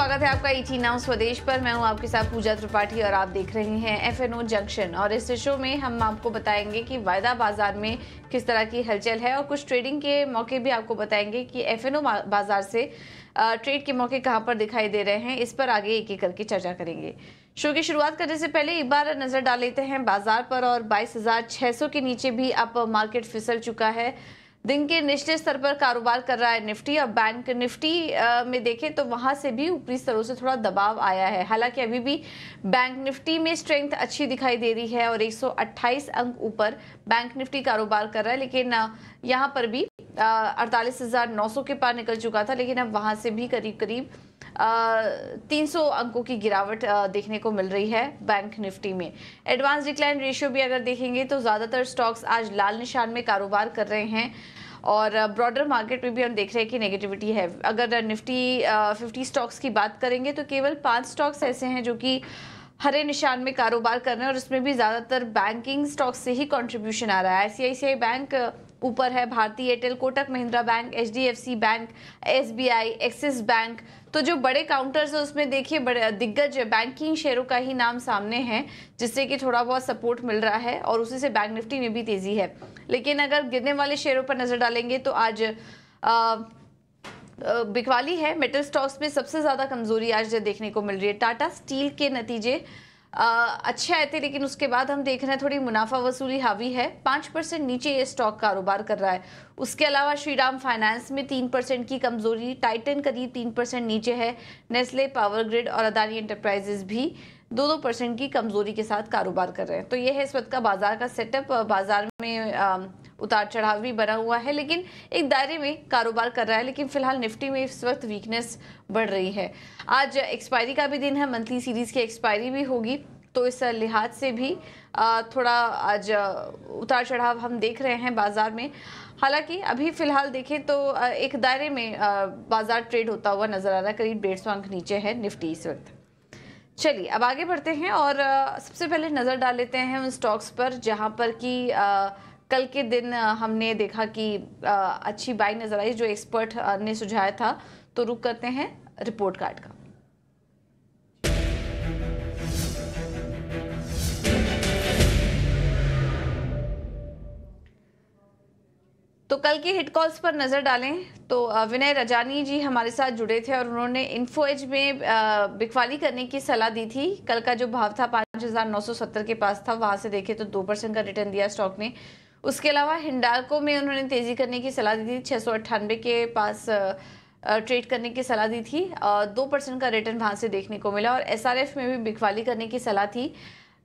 स्वागत है आपका ईटी e नाउ स्वदेश पर मैं हूं आपके साथ पूजा त्रिपाठी और आप देख रहे हैं एफएनओ जंक्शन और इस शो में हम आपको बताएंगे कि वायदा बाजार में किस तरह की हलचल है और कुछ ट्रेडिंग के मौके भी आपको बताएंगे कि एफएनओ बाजार से ट्रेड के मौके कहाँ पर दिखाई दे रहे हैं इस पर आगे एक एक करके चर्चा करेंगे शो की शुरुआत करने से पहले एक बार नजर डाल लेते हैं बाजार पर और बाईस के नीचे भी अब मार्केट फिसल चुका है दिन के निचले स्तर पर कारोबार कर रहा है निफ्टी और बैंक निफ्टी में देखें तो वहां से भी ऊपरी स्तरों से थोड़ा दबाव आया है हालांकि अभी भी बैंक निफ्टी में स्ट्रेंथ अच्छी दिखाई दे रही है और 128 अंक ऊपर बैंक निफ्टी कारोबार कर रहा है लेकिन यहाँ पर भी अड़तालीस हजार नौ सौ के पार निकल चुका था लेकिन अब वहां से भी करीब करीब तीन सौ अंकों की गिरावट देखने को मिल रही है बैंक निफ्टी में एडवांस डिक्लाइन रेशियो भी अगर देखेंगे तो ज़्यादातर स्टॉक्स आज लाल निशान में कारोबार कर रहे हैं और ब्रॉडर मार्केट में भी हम देख रहे हैं कि नेगेटिविटी है अगर निफ्टी फिफ्टी स्टॉक्स की बात करेंगे तो केवल पाँच स्टॉक्स ऐसे हैं जो कि हरे निशान में कारोबार कर रहे हैं और उसमें भी ज़्यादातर बैंकिंग स्टॉक्स से ही कॉन्ट्रीब्यूशन आ रहा है आई बैंक ऊपर है भारतीय एयरटेल कोटक महिंद्रा बैंक सी बैंक आई एक्सिस बैंक तो जो बड़े काउंटर्स हैं उसमें देखिए बड़े दिग्गज बैंकिंग शेयरों का ही नाम सामने है जिससे कि थोड़ा बहुत सपोर्ट मिल रहा है और उसी से बैंक निफ्टी में भी तेज़ी है लेकिन अगर गिरने वाले शेयरों पर नज़र डालेंगे तो आज आ, बिकवाली है मेटल स्टॉक्स में सबसे ज़्यादा कमजोरी आज देखने को मिल रही है टाटा स्टील के नतीजे अच्छे आए थे लेकिन उसके बाद हम देख रहे हैं थोड़ी मुनाफा वसूली हावी है पाँच परसेंट नीचे ये स्टॉक कारोबार कर रहा है उसके अलावा श्रीराम फाइनेंस में तीन परसेंट की कमजोरी टाइटन करीब तीन परसेंट नीचे है नेस्ले पावर ग्रिड और अदानी एंटरप्राइजेस भी दो दो परसेंट की कमजोरी के साथ कारोबार कर रहे हैं तो ये है इस वक्त का बाजार का सेटअप बाजार में उतार चढ़ाव भी बना हुआ है लेकिन एक दायरे में कारोबार कर रहा है लेकिन फिलहाल निफ्टी में इस वक्त वीकनेस बढ़ रही है आज एक्सपायरी का भी दिन है मंथली सीरीज की एक्सपायरी भी होगी तो इस लिहाज से भी थोड़ा आज उतार चढ़ाव हम देख रहे हैं बाज़ार में हालांकि अभी फ़िलहाल देखें तो एक दायरे में बाज़ार ट्रेड होता हुआ नज़र आ रहा है करीब डेढ़ सौ अंक नीचे है निफ्टी इस वक्त चलिए अब आगे बढ़ते हैं और सबसे पहले नज़र डाल लेते हैं उन स्टॉक्स पर जहाँ पर कि कल के दिन हमने देखा कि अच्छी बाई नजर आई जो एक्सपर्ट ने सुझाया था तो रुक करते हैं रिपोर्ट कार्ड का तो कल के हिट कॉल्स पर नज़र डालें तो विनय रजानी जी हमारे साथ जुड़े थे और उन्होंने इन्फो एज में बिकवाली करने की सलाह दी थी कल का जो भाव था पांच हज़ार नौ सौ सत्तर के पास था वहां से देखे तो दो परसेंट का रिटर्न दिया स्टॉक ने उसके अलावा हिंडालको में उन्होंने तेज़ी करने की सलाह दी थी छः के पास ट्रेड करने की सलाह दी थी दो परसेंट का रिटर्न वहाँ से देखने को मिला और एसआरएफ में भी बिकवाली करने की सलाह थी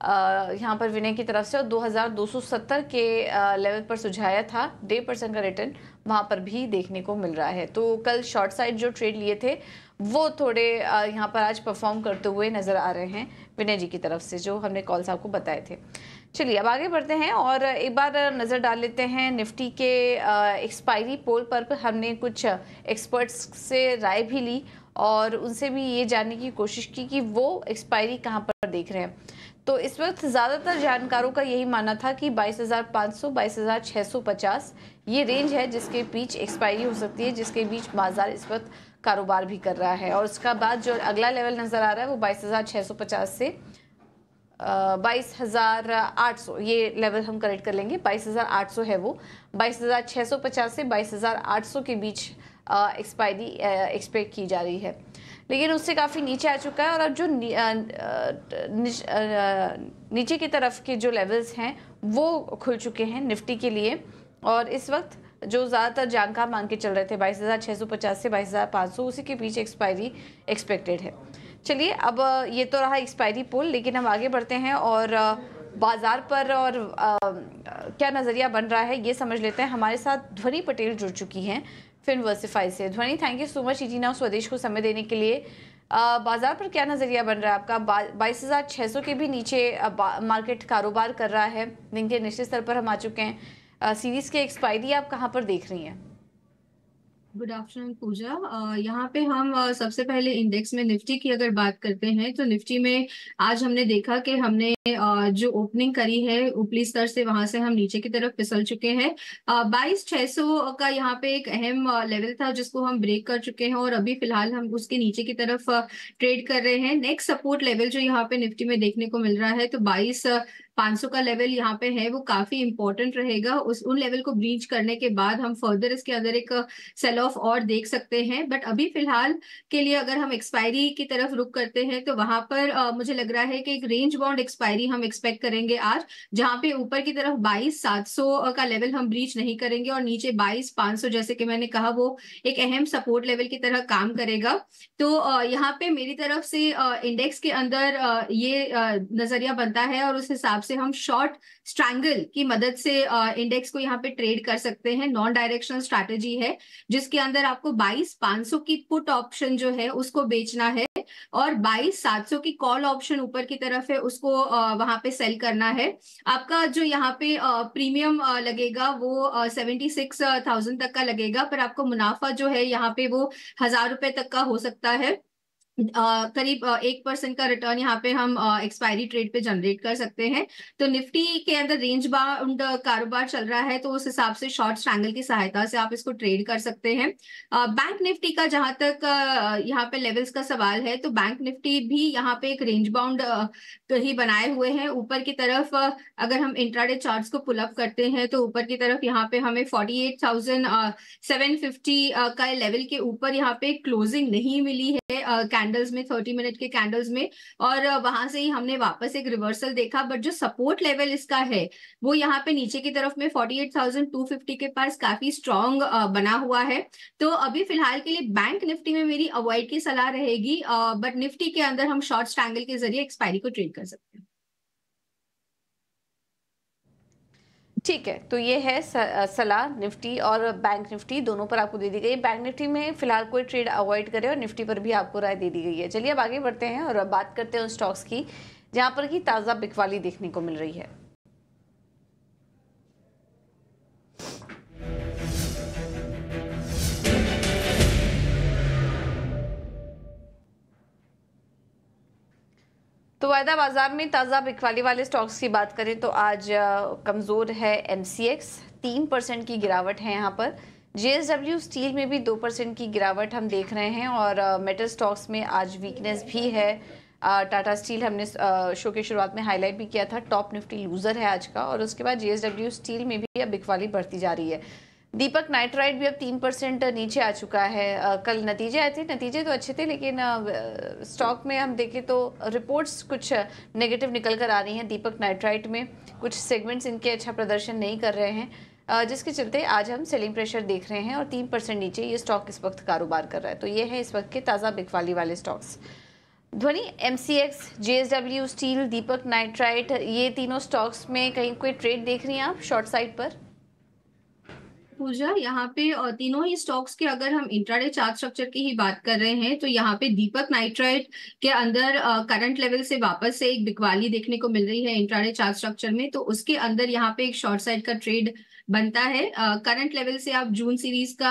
यहाँ पर विनय की तरफ से और 2270 के लेवल पर सुझाया था डेढ़ परसेंट का रिटर्न वहाँ पर भी देखने को मिल रहा है तो कल शॉर्ट साइड जो ट्रेड लिए थे वो थोड़े यहाँ पर आज परफॉर्म करते हुए नज़र आ रहे हैं विनय जी की तरफ से जो हमने कॉल साहब को बताए थे चलिए अब आगे बढ़ते हैं और एक बार नज़र डाल लेते हैं निफ्टी के एक्सपायरी पोल पर हमने कुछ एक्सपर्ट्स से राय भी ली और उनसे भी ये जानने की कोशिश की कि वो एक्सपायरी कहाँ पर देख रहे हैं तो इस वक्त ज़्यादातर जानकारों का यही मानना था कि 22,500, 22,650 ये रेंज है जिसके बीच एक्सपायरी हो सकती है जिसके बीच बाजार इस वक्त कारोबार भी कर रहा है और उसका बाद जो अगला लेवल नज़र आ रहा है वो 22,650 से बाईस हज़ार आठ सौ ये लेवल हम करेक्ट कर लेंगे बाईस हज़ार आठ सौ है वो बाईस हज़ार छः सौ पचास से बाईस हज़ार आठ सौ के बीच एक्सपायरी एक्सपेक्ट की जा रही है लेकिन उससे काफ़ी नीचे आ चुका है और अब जो नी, आ, निच, आ, नीचे की तरफ के जो लेवल्स हैं वो खुल चुके हैं निफ्टी के लिए और इस वक्त जो ज़्यादातर जानकार मांग के चल रहे थे 22,650 से 22,500 उसी के बीच एक्सपायरी एक्सपेक्टेड है चलिए अब ये तो रहा एक्सपायरी पोल लेकिन हम आगे बढ़ते हैं और बाजार पर और आ, क्या नज़रिया बन रहा है ये समझ लेते हैं हमारे साथ ध्वनि पटेल जुड़ चुकी हैं फिन वर्सिफाई से Dhwani thank you so much easy now Swadesh को समय देने के लिए आ, बाजार पर क्या नज़रिया बन रहा है आपका बाईस हज़ार छः सौ के भी नीचे आ, मार्केट कारोबार कर रहा है दिन के निश्चित स्तर पर हम आ चुके हैं सीरीज़ के एक्सपायरी आप कहाँ पर देख रही हैं गुड आफ्टरनून पूजा यहाँ पे हम uh, सबसे पहले इंडेक्स में निफ्टी की अगर बात करते हैं तो निफ्टी में आज हमने देखा कि हमने uh, जो ओपनिंग करी है ऊपरी स्तर से वहां से हम नीचे की तरफ फिसल चुके हैं बाईस छह सौ का यहाँ पे एक अहम लेवल था जिसको हम ब्रेक कर चुके हैं और अभी फिलहाल हम उसके नीचे की तरफ ट्रेड कर रहे हैं नेक्स्ट सपोर्ट लेवल जो यहाँ पे निफ्टी में देखने को मिल रहा है तो बाईस 500 का लेवल यहाँ पे है वो काफी इंपॉर्टेंट रहेगा उस उन लेवल को ब्रीच करने के बाद हम फर्दर इसके अंदर एक सेल uh, ऑफ और देख सकते हैं बट अभी फिलहाल के लिए अगर हम एक्सपायरी की तरफ रुक करते हैं तो वहां पर आ, uh, मुझे लग रहा है कि एक रेंज बाउंड एक्सपायरी हम एक्सपेक्ट करेंगे आज जहाँ पे ऊपर की तरफ बाईस सात uh, का लेवल हम ब्रीच नहीं करेंगे और नीचे बाईस पांच जैसे कि मैंने कहा वो एक अहम सपोर्ट लेवल की तरह काम करेगा तो यहाँ पे मेरी तरफ से इंडेक्स के अंदर ये नजरिया बनता है और उस हिसाब से हम शॉर्ट स्ट्रैंगल की मदद से इंडेक्स को यहाँ पे ट्रेड कर सकते हैं नॉन डायरेक्शनल स्ट्रैटेजी है जिसके अंदर आपको बाईस पांच सौ की पुट ऑप्शन जो है उसको बेचना है और बाईस सात सौ की कॉल ऑप्शन ऊपर की तरफ है उसको वहां पे सेल करना है आपका जो यहाँ पे प्रीमियम लगेगा वो सेवेंटी सिक्स थाउजेंड तक का लगेगा पर आपको मुनाफा जो है यहाँ पे वो हजार रुपए तक का हो सकता है करीब एक परसेंट का रिटर्न यहाँ पे हम एक्सपायरी ट्रेड पे जनरेट कर सकते हैं तो निफ्टी के अंदर रेंज बाउंड कारोबार चल रहा है तो उस हिसाब से शॉर्ट स्ट्रैंगल की सहायता से आप इसको ट्रेड कर सकते हैं बैंक निफ्टी का जहां तक यहाँ पे लेवल्स का सवाल है तो बैंक निफ्टी भी यहाँ पे एक रेंज बाउंड ही बनाए हुए हैं ऊपर की तरफ अगर हम इंट्राडे चार्ट को पुलअप करते हैं तो ऊपर की तरफ यहाँ पे हमें forty eight thousand seven fifty का लेवल के ऊपर यहाँ पे क्लोजिंग नहीं मिली है कैंडल्स में थर्टी मिनट के कैंडल्स में और वहां से ही हमने वापस एक रिवर्सल देखा बट जो सपोर्ट लेवल इसका है वो यहाँ पे नीचे की तरफ में forty eight thousand two fifty के पास काफी स्ट्रांग बना हुआ है तो अभी फिलहाल के लिए बैंक निफ्टी में मेरी अवॉइड की सलाह रहेगी बट निफ्टी के अंदर हम शॉर्ट स्टैंगल के जरिए एक्सपायरी को ट्रेड कर सकते हैं ठीक है तो ये है सलाह निफ्टी और बैंक निफ्टी दोनों पर आपको दे दी गई बैंक निफ्टी में फिलहाल कोई ट्रेड अवॉइड करें और निफ्टी पर भी आपको राय दे दी गई है चलिए अब आगे बढ़ते हैं और बात करते हैं उन स्टॉक्स की जहाँ पर कि ताज़ा बिकवाली देखने को मिल रही है तो वायदा बाजार में ताज़ा बिकवाली वाले स्टॉक्स की बात करें तो आज कमज़ोर है एम सी एक्स तीन परसेंट की गिरावट है यहाँ पर जे एस डब्ल्यू स्टील में भी दो परसेंट की गिरावट हम देख रहे हैं और मेटल स्टॉक्स में आज वीकनेस भी है टाटा स्टील हमने शो के शुरुआत में हाईलाइट भी किया था टॉप निफ्टी लूज़र है आज का और उसके बाद जे एस डब्ल्यू स्टील में भी अब बिकवाली बढ़ती जा रही है दीपक नाइट्राइड भी अब तीन परसेंट नीचे आ चुका है कल नतीजे आए थे नतीजे तो अच्छे थे लेकिन स्टॉक में हम देखें तो रिपोर्ट्स कुछ नेगेटिव निकल कर आ रही हैं दीपक नाइट्राइड में कुछ सेगमेंट्स इनके अच्छा प्रदर्शन नहीं कर रहे हैं जिसके चलते आज हम सेलिंग प्रेशर देख रहे हैं और तीन परसेंट नीचे ये स्टॉक इस वक्त कारोबार कर रहा है तो ये है इस वक्त के ताज़ा बिकवाली वाले stocks Dhwani M C X J S W Steel Deepak Nitrite ये तीनों स्टॉक्स में कहीं कोई ट्रेड देख रही हैं आप शॉर्ट साइड पर पूजा यहाँ पे तीनों ही स्टॉक्स के अगर हम इंट्राडे चार्ट स्ट्रक्चर की ही बात कर रहे हैं तो यहाँ पे दीपक नाइट्राइट के अंदर करंट लेवल से वापस से एक बिकवाली देखने को मिल रही है इंट्राडे चार्ट स्ट्रक्चर में तो उसके अंदर यहाँ पे एक शॉर्ट साइड का ट्रेड बनता है करंट लेवल से आप जून सीरीज का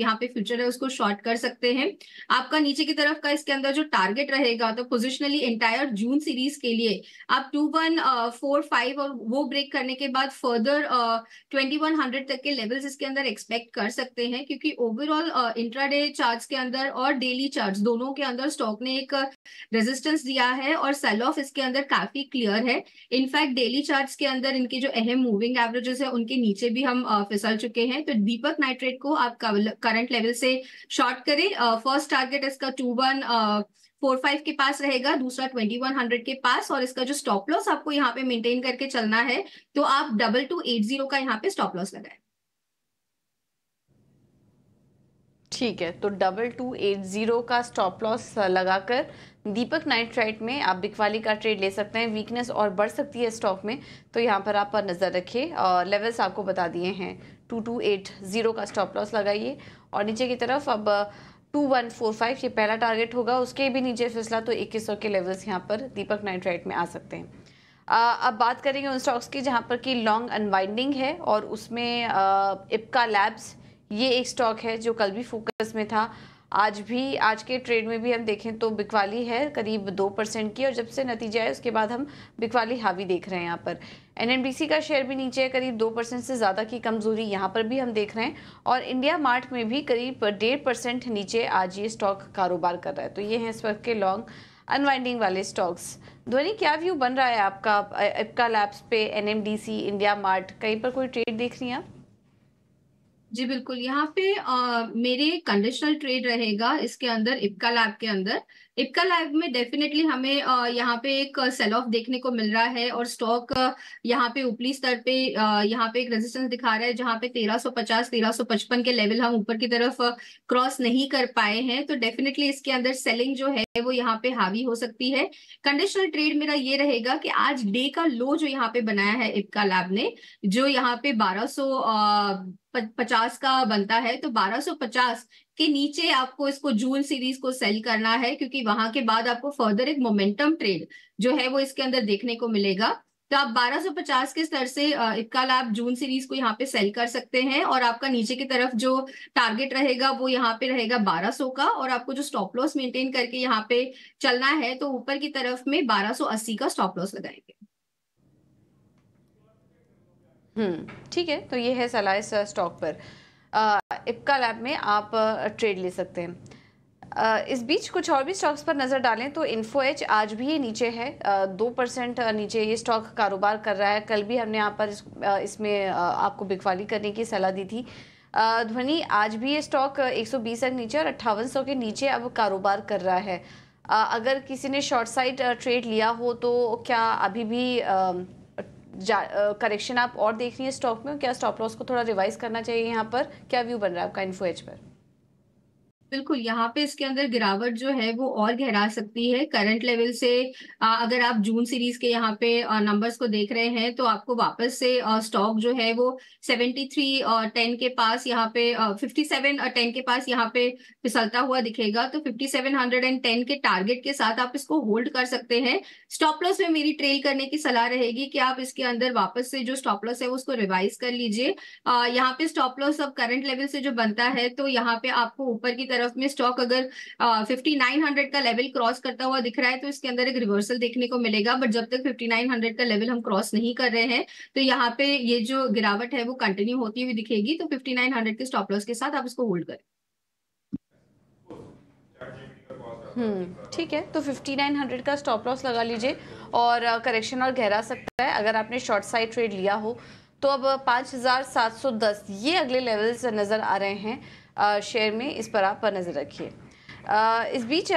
यहाँ पे फ्यूचर है उसको शॉर्ट कर सकते हैं आपका नीचे की तरफ का इसके अंदर जो टारगेट रहेगा तो पोजिशनली एंटायर जून सीरीज के लिए आप टू वन फोर फाइव और वो ब्रेक करने के बाद फर्दर ट्वेंटी वन हंड्रेड तक के लेवल्स इसके अंदर एक्सपेक्ट कर सकते हैं क्योंकि ओवरऑल इंट्राडे चार्ज के अंदर और डेली चार्ज दोनों के अंदर स्टॉक ने एक रेजिस्टेंस दिया है और सेल ऑफ इसके अंदर काफी क्लियर है इनफैक्ट डेली चार्ज के अंदर इनके जो अहम मूविंग एवरेजेस है उनके नीचे भी हम फिसल चुके हैं तो दीपक नाइट्रेट को आप करंट लेवल से शॉर्ट करें फर्स्ट टारगेट इसका टू वन फोर फाइव के पास रहेगा दूसरा ट्वेंटी वन हंड्रेड के पास और इसका जो स्टॉप लॉस आपको यहाँ पे मेंटेन करके चलना है तो आप डबल टू एट जीरो का यहाँ पे स्टॉप लॉस लगाए ठीक है तो डबल टू एट ज़ीरो का स्टॉप लॉस लगाकर दीपक नाइट्राइट में आप बिकवाली का ट्रेड ले सकते हैं वीकनेस और बढ़ सकती है स्टॉक में तो यहाँ पर आप नज़र रखिए और लेवल्स आपको बता दिए हैं टू टू एट ज़ीरो का स्टॉप लॉस लगाइए और नीचे की तरफ अब टू वन फोर फाइव ये पहला टारगेट होगा उसके भी नीचे फिसला तो इक्कीस सौ के लेवल्स यहाँ पर दीपक नाइट्राइट में आ सकते हैं आ, uh, अब बात करेंगे उन स्टॉक्स की जहाँ पर कि लॉन्ग अनवाइंडिंग है और उसमें इपका uh, लैब्स ये एक स्टॉक है जो कल भी फोकस में था आज भी आज के ट्रेड में भी हम देखें तो बिकवाली है करीब दो परसेंट की और जब से नतीजा आए उसके बाद हम बिकवाली हावी देख रहे हैं यहाँ पर एनएनबीसी का शेयर भी नीचे है करीब दो परसेंट से ज़्यादा की कमजोरी यहाँ पर भी हम देख रहे हैं और इंडिया मार्ट में भी करीब डेढ़ परसेंट नीचे आज ये स्टॉक कारोबार कर रहा है तो ये हैं इस वक्त के लॉन्ग अनवाइंडिंग वाले स्टॉक्स ध्वनि क्या व्यू बन रहा है आपका एपका लैब्स पे एनएमडीसी इंडिया मार्ट कहीं पर कोई ट्रेड देख रही हैं आप जी बिल्कुल यहाँ पे आ, मेरे कंडीशनल ट्रेड रहेगा इसके अंदर इपका लैब के अंदर इपका लैब में डेफिनेटली हमें आ, यहाँ पे एक सेल ऑफ देखने को मिल रहा है और स्टॉक यहाँ पे ऊपरी स्तर पे आ, यहाँ पे एक रेजिस्टेंस दिखा रहा है जहाँ पे 1350 1355 के लेवल हम ऊपर की तरफ क्रॉस नहीं कर पाए हैं तो डेफिनेटली इसके अंदर सेलिंग जो है वो यहाँ पे हावी हो सकती है कंडीशनल ट्रेड मेरा ये रहेगा कि आज डे का लो जो यहाँ पे बनाया है इपका लैब ने जो यहाँ पे बारह पचास का बनता है तो 1250 के नीचे आपको इसको जून सीरीज को सेल करना है क्योंकि वहां के बाद आपको फर्दर एक मोमेंटम ट्रेड जो है वो इसके अंदर देखने को मिलेगा तो आप 1250 के स्तर से इक्का लाभ जून सीरीज को यहाँ पे सेल कर सकते हैं और आपका नीचे की तरफ जो टारगेट रहेगा वो यहाँ पे रहेगा 1200 का और आपको जो स्टॉप लॉस मेंटेन करके यहाँ पे चलना है तो ऊपर की तरफ में 1280 का स्टॉप लॉस लगाएंगे हम्म, ठीक है तो ये है सलाइस स्टॉक पर इपका लैब में आप ट्रेड ले सकते हैं इस बीच कुछ और भी स्टॉक्स पर नज़र डालें तो इन्फो एच आज भी ये नीचे है दो परसेंट नीचे ये स्टॉक कारोबार कर रहा है कल भी हमने यहाँ पर इसमें आपको बिकवाली करने की सलाह दी थी ध्वनि आज भी ये स्टॉक 120 तक नीचे और अट्ठावन के नीचे अब कारोबार कर रहा है अगर किसी ने शॉर्ट साइड ट्रेड लिया हो तो क्या अभी भी करेक्शन आप और देख रही हैं स्टॉक में क्या स्टॉप लॉस को थोड़ा रिवाइज करना चाहिए यहाँ पर क्या व्यू बन रहा है आपका इन्फो एज पर बिल्कुल यहाँ पे इसके अंदर गिरावट जो है वो और गहरा सकती है करंट लेवल से अगर आप जून सीरीज के यहाँ पे नंबर्स को देख रहे हैं तो आपको वापस से स्टॉक जो है वो सेवेंटी थ्री टेन के पास यहाँ पे फिफ्टी सेवन टेन के पास यहाँ पे फिसलता हुआ दिखेगा तो fifty seven hundred and ten के टारगेट के साथ आप इसको होल्ड कर सकते हैं स्टॉप लॉस में मेरी ट्रेल करने की सलाह रहेगी कि आप इसके अंदर वापस से जो स्टॉप लॉस है वो उसको रिवाइज कर लीजिए यहाँ पे स्टॉप लॉस अब करंट लेवल से जो बनता है तो यहाँ पे आपको ऊपर की तरफ तरफ में स्टॉक अगर फिफ्टी नाइन हंड्रेड का लेवल क्रॉस करता हुआ दिख रहा है तो इसके अंदर एक रिवर्सल देखने को मिलेगा बट जब तक फिफ्टी नाइन हंड्रेड का लेवल हम क्रॉस नहीं कर रहे हैं तो यहाँ पे ये जो गिरावट है वो कंटिन्यू होती हुई दिखेगी तो फिफ्टी नाइन हंड्रेड के स्टॉप लॉस के साथ आप इसको होल्ड करें हम्म ठीक है तो 5900 का स्टॉप लॉस लगा लीजिए और करेक्शन और गहरा सकता है अगर आपने शॉर्ट साइड ट्रेड लिया हो तो अब 5710 ये अगले लेवल्स नज़र आ रहे हैं शेयर में इस पर आप पर नज़र रखिए इस बीच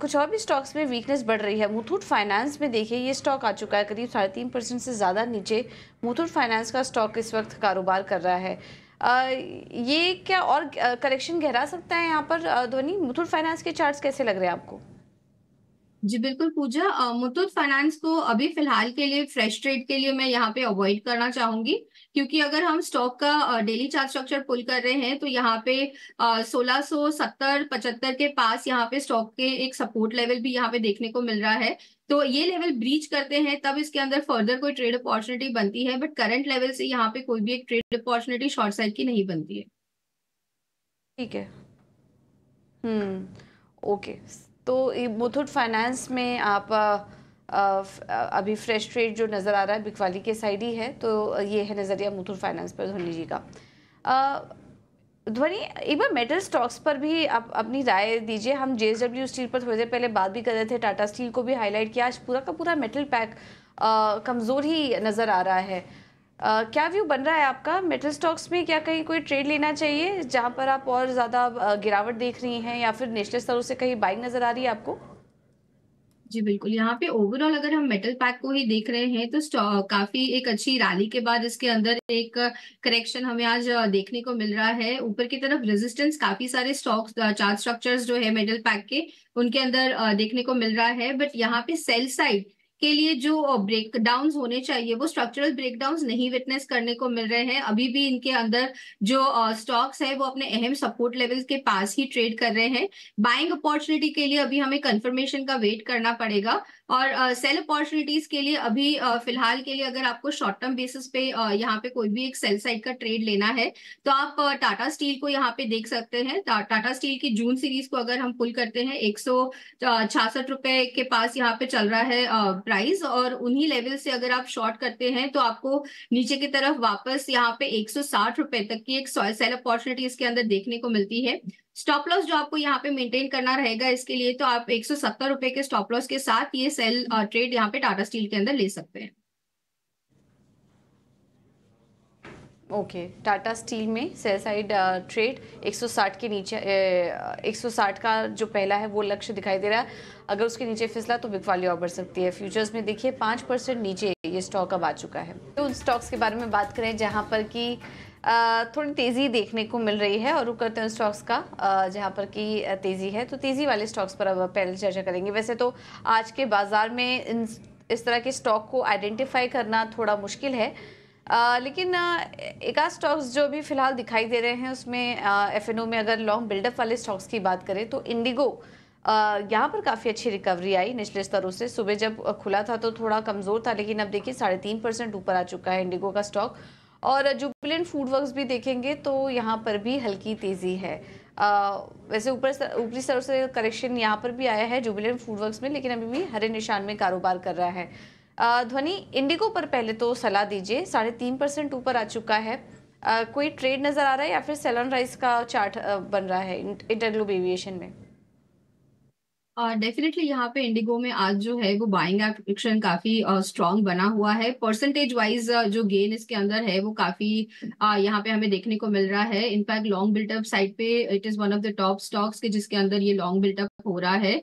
कुछ और भी स्टॉक्स में वीकनेस बढ़ रही है मुथूट फाइनेंस में देखिए ये स्टॉक आ चुका है करीब साढ़े तीन परसेंट से ज़्यादा नीचे मुथूट फाइनेंस का स्टॉक इस वक्त कारोबार कर रहा है ये क्या और करेक्शन गहरा सकता है यहाँ पर ध्वनि मुथूट फाइनेंस के चार्ट्स कैसे लग रहे हैं आपको जी बिल्कुल पूजा मुथूट फाइनेंस को अभी फिलहाल के लिए फ्रेश ट्रेड के लिए मैं यहाँ पे अवॉइड करना चाहूंगी क्योंकि अगर हम स्टॉक का डेली चार्ट स्ट्रक्चर पुल कर रहे हैं तो यहाँ पे सोलह सो सत्तर पचहत्तर के पास यहाँ पे स्टॉक के एक सपोर्ट लेवल भी यहाँ पे देखने को मिल रहा है तो ये लेवल ब्रीच करते हैं तब इसके अंदर फर्दर कोई ट्रेड अपॉर्चुनिटी बनती है बट करंट लेवल से यहाँ पे कोई भी एक ट्रेड अपॉर्चुनिटी शॉर्ट साइड की नहीं बनती है ठीक है हम्म ओके तो मुथुट फाइनेंस में आप आ, अभी फ्रेश ट्रेड जो नज़र आ रहा है बिकवाली के साइड ही है तो ये है नज़रिया मुथुट फाइनेंस पर धोनी जी का ध्वनि एक बार मेटल स्टॉक्स पर भी आप अपनी राय दीजिए हम जे डब्ल्यू स्टील पर थोड़ी देर पहले बात भी कर रहे थे टाटा स्टील को भी हाईलाइट किया आज पूरा का पूरा मेटल पैक कमज़ोर ही नज़र आ रहा है क्या व्यू बन रहा है आपका मेटल स्टॉक्स में क्या कहीं कोई ट्रेड लेना चाहिए जहां पर आप और ज़्यादा गिरावट देख रही हैं या फिर नेशनल स्तरों से कहीं बाइंग नज़र आ रही है आपको जी बिल्कुल यहाँ पे ओवरऑल अगर हम मेटल पैक को ही देख रहे हैं तो काफी एक अच्छी रैली के बाद इसके अंदर एक करेक्शन हमें आज देखने को मिल रहा है ऊपर की तरफ रेजिस्टेंस काफी सारे स्टॉक्स चार्ट स्ट्रक्चर्स जो है मेटल पैक के उनके अंदर देखने को मिल रहा है बट यहाँ पे सेल साइड के लिए जो ब्रेक डाउन होने चाहिए वो स्ट्रक्चरल ब्रेक डाउन नहीं विटनेस करने को मिल रहे हैं अभी भी इनके अंदर जो स्टॉक्स है वो अपने अहम सपोर्ट लेवल्स के पास ही ट्रेड कर रहे हैं बाइंग अपॉर्चुनिटी के लिए अभी हमें कंफर्मेशन का वेट करना पड़ेगा और सेल uh, अपॉर्चुनिटीज के लिए अभी uh, फिलहाल के लिए अगर आपको शॉर्ट टर्म बेसिस पे uh, यहाँ पे कोई भी एक सेल साइड का ट्रेड लेना है तो आप टाटा स्टील को यहाँ पे देख सकते हैं टाटा स्टील की जून सीरीज को अगर हम पुल करते हैं एक सौ रुपए के पास यहाँ पे चल रहा है प्राइस और उन्हीं लेवल से अगर आप शॉर्ट करते हैं तो आपको नीचे की तरफ वापस यहाँ पे एक रुपए तक की एक सेल अपॉर्चुनिटीज के अंदर देखने को मिलती है स्टॉप लॉस जो आपको यहाँ पे मेंटेन करना रहेगा इसके लिए तो आप एक सौ के स्टॉप लॉस के साथ ये सेल ट्रेड यहाँ पे टाटा स्टील के अंदर ले सकते हैं ओके टाटा स्टील में सेल साइड ट्रेड 160 के नीचे ए, 160 का जो पहला है वो लक्ष्य दिखाई दे रहा है अगर उसके नीचे फिसला तो बिकवाली और बढ़ सकती है फ्यूचर्स में देखिए पाँच परसेंट नीचे ये स्टॉक अब आ चुका है तो उन स्टॉक्स के बारे में बात करें जहां पर कि थोड़ी तेज़ी देखने को मिल रही है और रुक करते हैं स्टॉक्स का जहां पर कि तेज़ी है तो तेज़ी वाले स्टॉक्स पर अब पहले चर्चा करेंगे वैसे तो आज के बाज़ार में इस तरह के स्टॉक को आइडेंटिफाई करना थोड़ा मुश्किल है आ, लेकिन एक आध स्टॉक्स जो भी फ़िलहाल दिखाई दे रहे हैं उसमें एफ में अगर लॉन्ग बिल्डअप वाले स्टॉक्स की बात करें तो इंडिगो यहाँ पर काफ़ी अच्छी रिकवरी आई निचले स्तरों से सुबह जब खुला था तो थोड़ा कमज़ोर था लेकिन अब देखिए साढ़े तीन परसेंट ऊपर आ चुका है इंडिगो का स्टॉक और जुबिलेंट फूड वर्क्स भी देखेंगे तो यहाँ पर भी हल्की तेज़ी है आ, वैसे ऊपर ऊपरी स्तर से करेक्शन यहाँ पर भी आया है जुबिलेंट फूड वर्क्स में लेकिन अभी भी हरे निशान में कारोबार कर रहा है ध्वनि इंडिगो पर पहले तो सलाह दीजिए साढ़े तीन परसेंट ऊपर आ चुका है आ, कोई ट्रेड नज़र आ रहा है या फिर सेलन राइस का चार्ट बन रहा है इंटरग्लोब एविएशन में डेफिनेटली uh, यहाँ पे इंडिगो में आज जो है वो बाइंग एक्शन काफी स्ट्रांग uh, बना हुआ है परसेंटेज वाइज uh, जो गेन इसके अंदर है वो काफी uh, यहाँ पे हमें देखने को मिल रहा है इनफैक्ट लॉन्ग बिल्टअप साइड पे it is one of the top stocks के जिसके अंदर ये लॉन्ग बिल्टअप हो रहा है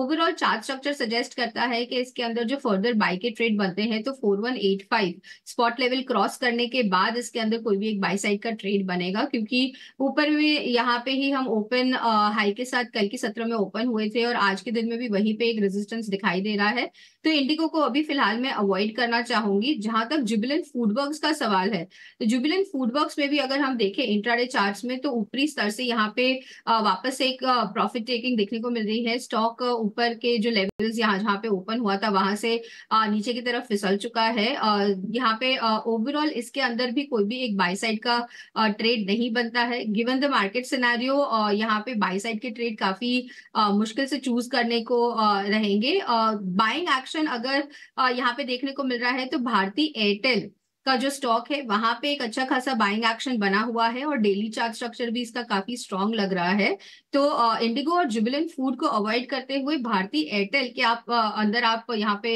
ओवरऑल चार्ट स्ट्रक्चर सजेस्ट करता है कि इसके अंदर जो फर्दर बाई के ट्रेड बनते हैं तो four one eight five spot level cross करने के बाद इसके अंदर कोई भी एक बाई साइड का ट्रेड बनेगा क्योंकि ऊपर में यहाँ पे ही हम ओपन हाई के साथ कल के सत्र में ओपन हुए थे और आज के दिन में भी वहीं पे एक रेजिस्टेंस दिखाई दे रहा है तो इंडिगो को अभी फिलहाल मैं अवॉइड करना चाहूंगी जहां तक जुबिलेंट फूडवर्क का सवाल है तो जुबिलेंट फूडवर्क में भी अगर हम देखें इंट्राडे चार्ट्स में तो ऊपरी स्तर से यहाँ पे वापस एक प्रॉफिट टेकिंग देखने को मिल रही है स्टॉक ऊपर के जो लेवल्स यहाँ जहाँ पे ओपन हुआ था वहां से नीचे की तरफ फिसल चुका है यहाँ पे ओवरऑल इसके अंदर भी कोई भी एक बाई साइड का ट्रेड नहीं बनता है गिवन द मार्केट सिनारियो यहाँ पे बाई साइड के ट्रेड काफी मुश्किल से चूज करने को रहेंगे बाइंग एक्शन रिएक्शन अगर यहाँ पे देखने को मिल रहा है तो भारतीय एयरटेल का जो स्टॉक है वहां पे एक अच्छा खासा बाइंग एक्शन बना हुआ है और डेली चार्ज स्ट्रक्चर भी इसका काफी स्ट्रॉन्ग लग रहा है तो इंडिगो और जुबिलेंट फूड को अवॉइड करते हुए भारतीय एयरटेल के आप अंदर आप यहाँ पे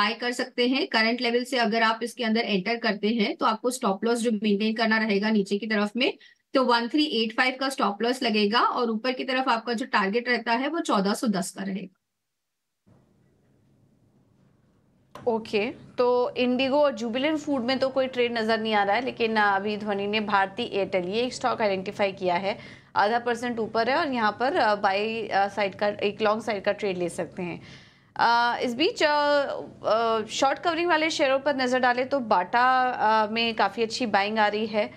बाय कर सकते हैं करंट लेवल से अगर आप इसके अंदर एंटर करते हैं तो आपको स्टॉप लॉस जो मेनटेन करना रहेगा नीचे की तरफ में तो वन का स्टॉप लॉस लगेगा और ऊपर की तरफ आपका जो टारगेट रहता है वो चौदह का रहेगा ओके तो इंडिगो और जुबिलेंट फूड में तो कोई ट्रेड नज़र नहीं आ रहा है लेकिन अभी ध्वनि ने भारतीय एयरटेल ये एक स्टॉक आइडेंटिफाई किया है आधा परसेंट ऊपर है और यहाँ पर बाई साइड का एक लॉन्ग साइड का ट्रेड ले सकते हैं इस बीच शॉर्ट कवरिंग वाले शेयरों पर नज़र डालें तो बाटा में काफ़ी अच्छी बाइंग आ रही है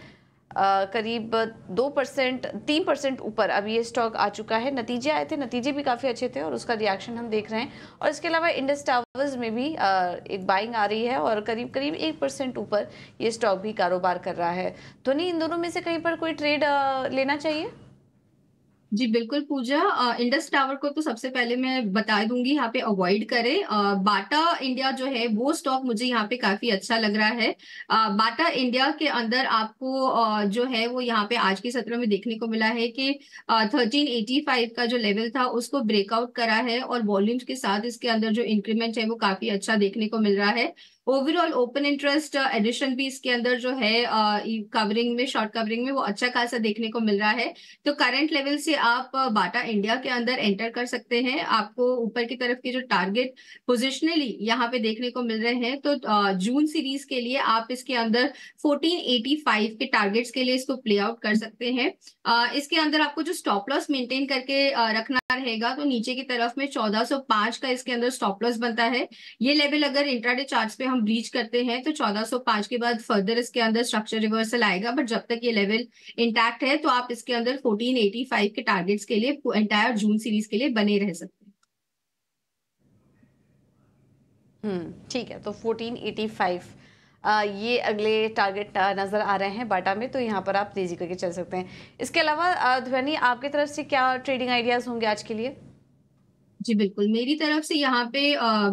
करीब दो परसेंट तीन परसेंट ऊपर अब ये स्टॉक आ चुका है नतीजे आए थे नतीजे भी काफ़ी अच्छे थे और उसका रिएक्शन हम देख रहे हैं और इसके अलावा इंडस टावर्स में भी एक बाइंग आ रही है और करीब करीब एक परसेंट ऊपर ये स्टॉक भी कारोबार कर रहा है धोनी तो इन दोनों में से कहीं पर कोई ट्रेड लेना चाहिए जी बिल्कुल पूजा इंडस टावर को तो सबसे पहले मैं बता दूंगी यहाँ पे अवॉइड करें आ, बाटा इंडिया जो है वो स्टॉक मुझे यहाँ पे काफी अच्छा लग रहा है आ, बाटा इंडिया के अंदर आपको आ, जो है वो यहाँ पे आज के सत्र में देखने को मिला है कि थर्टीन एटी फाइव का जो लेवल था उसको ब्रेकआउट करा है और वॉल्यूम्स के साथ इसके अंदर जो इंक्रीमेंट है वो काफी अच्छा देखने को मिल रहा है ओवरऑल ओपन इंटरेस्ट एडिशन भी इसके अंदर जो है कवरिंग uh, e, में शॉर्ट कवरिंग में वो अच्छा खासा देखने को मिल रहा है तो करंट लेवल से आप uh, बाटा इंडिया के अंदर एंटर कर सकते हैं आपको ऊपर की तरफ के जो टारगेट पोजिशनली यहाँ पे देखने को मिल रहे हैं तो जून uh, सीरीज के लिए आप इसके अंदर 1485 के टारगेट्स के लिए इसको प्ले आउट कर सकते हैं इसके अंदर आपको जो स्टॉप लॉस मेंटेन करके रखना रहेगा तो नीचे की तरफ में 1405 का इसके अंदर स्टॉप लॉस बनता है ये लेवल अगर इंट्राडे चार्ज पे हम हम ब्रीच करते हैं तो 1405 के बाद फर्दर इसके अंदर स्ट्रक्चर रिवर्सल आएगा बट जब तक ये लेवल इंटैक्ट है तो आप इसके अंदर 1485 के टारगेट्स के लिए एंटायर जून सीरीज के लिए बने रह सकते हैं हम्म, ठीक है तो 1485 आ, ये अगले टारगेट नज़र आ रहे हैं बाटा में तो यहाँ पर आप तेज़ी करके चल सकते हैं इसके अलावा ध्वनि आपकी तरफ से क्या ट्रेडिंग आइडियाज़ होंगे आज के लिए जी बिल्कुल मेरी तरफ से यहाँ पे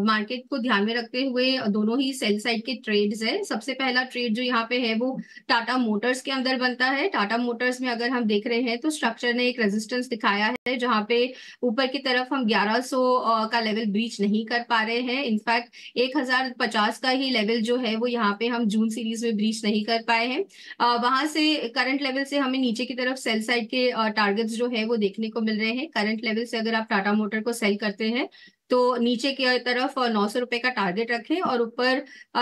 मार्केट को ध्यान में रखते हुए दोनों ही सेल साइड के ट्रेड्स हैं सबसे पहला ट्रेड जो यहाँ पे है वो टाटा मोटर्स के अंदर बनता है टाटा मोटर्स में अगर हम देख रहे हैं तो स्ट्रक्चर ने एक रेजिस्टेंस दिखाया है जहाँ पे ऊपर की तरफ हम 1100 का लेवल ब्रीच नहीं कर पा रहे हैं इनफैक्ट एक का ही लेवल जो है वो यहाँ पे हम जून सीरीज में ब्रीच नहीं कर पाए हैं वहां से करंट लेवल से हमें नीचे की तरफ सेल साइड के टारगेट्स जो है वो देखने को मिल रहे हैं करंट लेवल से अगर आप टाटा मोटर को सेल बाई करते हैं तो नीचे की तरफ नौ सौ रुपए का टारगेट रखें और ऊपर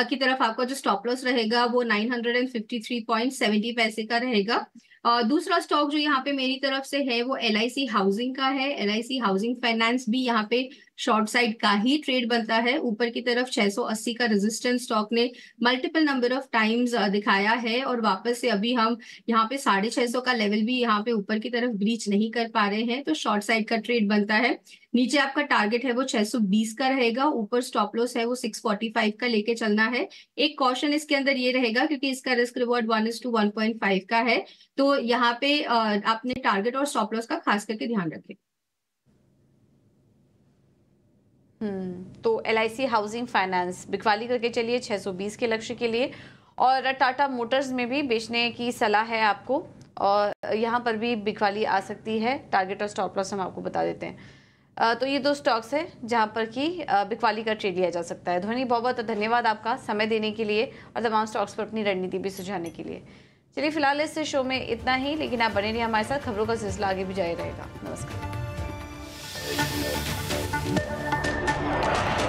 की तरफ आपका जो स्टॉप लॉस रहेगा वो nine hundred and fifty three point seventy पैसे का रहेगा और दूसरा स्टॉक जो यहाँ पे मेरी तरफ से है वो एल हाउसिंग का है एल हाउसिंग फाइनेंस भी यहाँ पे शॉर्ट साइड का ही ट्रेड बनता है ऊपर की तरफ 680 का रेजिस्टेंस स्टॉक ने मल्टीपल नंबर ऑफ टाइम्स दिखाया है और वापस से अभी हम यहाँ पे साढ़े छह का लेवल भी यहाँ पे ऊपर की तरफ ब्रीच नहीं कर पा रहे हैं तो शॉर्ट साइड का ट्रेड बनता है नीचे आपका टारगेट है वो 620 का रहेगा ऊपर स्टॉप लॉस है वो 645 का लेके चलना है एक कॉशन इसके अंदर ये रहेगा क्योंकि इसका risk reward one is to one point five का है तो यहाँ पे आपने टारगेट और स्टॉप लॉस का खास करके ध्यान रखें तो एल हाउसिंग फाइनेंस बिकवाली करके चलिए 620 के लक्ष्य के लिए और टाटा मोटर्स में भी बेचने की सलाह है आपको और यहाँ पर भी बिकवाली आ सकती है टारगेट और स्टॉप लॉस हम आपको बता देते हैं तो ये दो स्टॉक्स हैं जहाँ पर कि बिकवाली का ट्रेड लिया जा सकता है ध्वनि बहुत बहुत धन्यवाद आपका समय देने के लिए और तमाम स्टॉक्स पर अपनी रणनीति भी सुझाने के लिए चलिए फिलहाल इस शो में इतना ही लेकिन आप बने रहिए हमारे साथ खबरों का सिलसिला आगे भी जारी रहेगा नमस्कार Thank you.